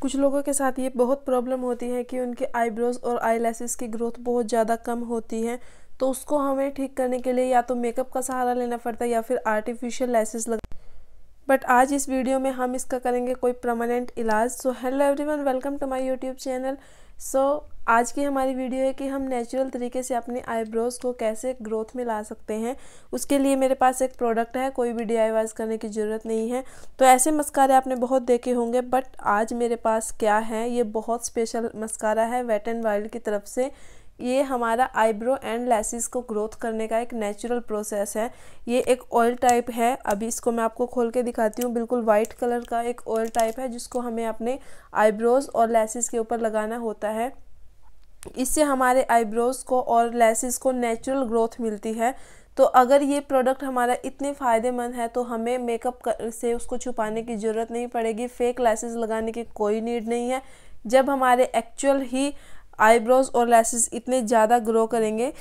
कुछ लोगों के साथ ये बहुत प्रॉब्लम होती है कि उनके आईब्रोज़ और आई की ग्रोथ बहुत ज़्यादा कम होती है तो उसको हमें ठीक करने के लिए या तो मेकअप का सहारा लेना पड़ता है या फिर आर्टिफिशियल लैसेस लगा बट आज इस वीडियो में हम इसका करेंगे कोई परमानेंट इलाज so hello everyone welcome to my YouTube channel so आज की हमारी वीडियो है कि हम नेचुरल तरीके से अपने आईब्रोज़ को कैसे ग्रोथ में ला सकते हैं उसके लिए मेरे पास एक प्रोडक्ट है कोई भी डी करने की ज़रूरत नहीं है तो ऐसे मस्कारे आपने बहुत देखे होंगे बट आज मेरे पास क्या है ये बहुत स्पेशल मस्कारा है वेट एंड वाइल्ड की तरफ से ये हमारा आईब्रो एंड लेसिस को ग्रोथ करने का एक नेचुरल प्रोसेस है ये एक ऑयल टाइप है अभी इसको मैं आपको खोल के दिखाती हूँ बिल्कुल वाइट कलर का एक ऑयल टाइप है जिसको हमें अपने आईब्रोज़ और लैसेस के ऊपर लगाना होता है इससे हमारे आईब्रोज़ को और लैसेस को नेचुरल ग्रोथ मिलती है तो अगर ये प्रोडक्ट हमारा इतने फ़ायदेमंद है तो हमें मेकअप से उसको छुपाने की ज़रूरत नहीं पड़ेगी फेक लेसेस लगाने की कोई नीड नहीं है जब हमारे एक्चुअल ही आईब्रोज और लैसेस इतने ज़्यादा ग्रो करेंगे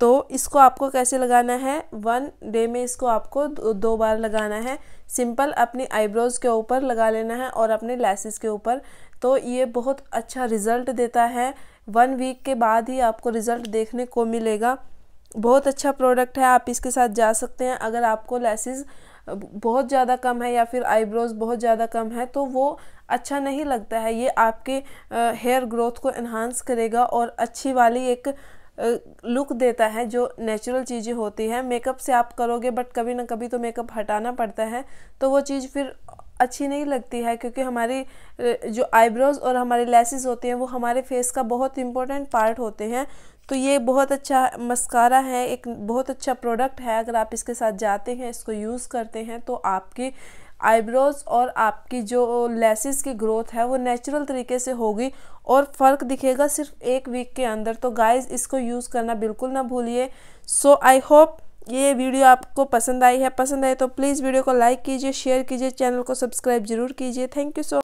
तो इसको आपको कैसे लगाना है वन डे में इसको आपको दो, दो बार लगाना है सिंपल अपनी आईब्रोज़ के ऊपर लगा लेना है और अपने लैसेस के ऊपर तो ये बहुत अच्छा रिज़ल्ट देता है वन वीक के बाद ही आपको रिज़ल्ट देखने को मिलेगा बहुत अच्छा प्रोडक्ट है आप इसके साथ जा सकते हैं अगर आपको लैसेज़ बहुत ज़्यादा कम है या फिर आईब्रोज बहुत ज़्यादा कम है तो वो अच्छा नहीं लगता है ये आपके हेयर ग्रोथ को इन्हांस करेगा और अच्छी वाली एक लुक देता है जो नेचुरल चीज़ें होती हैं मेकअप से आप करोगे बट कभी ना कभी तो मेकअप हटाना पड़ता है तो वो चीज़ फिर अच्छी नहीं लगती है क्योंकि हमारी जो आईब्रोज़ और हमारे लेसेस होते हैं वो हमारे फेस का बहुत इंपॉर्टेंट पार्ट होते हैं तो ये बहुत अच्छा मस्कारा है एक बहुत अच्छा प्रोडक्ट है अगर आप इसके साथ जाते हैं इसको यूज़ करते हैं तो आपकी आईब्रोज़ और आपकी जो लेसेस की ग्रोथ है वो नेचुरल तरीके से होगी और फ़र्क दिखेगा सिर्फ एक वीक के अंदर तो गाइज़ इसको यूज़ करना बिल्कुल ना भूलिए सो आई होप ये वीडियो आपको पसंद आई है पसंद आए तो प्लीज़ वीडियो को लाइक कीजिए शेयर कीजिए चैनल को सब्सक्राइब जरूर कीजिए थैंक यू सो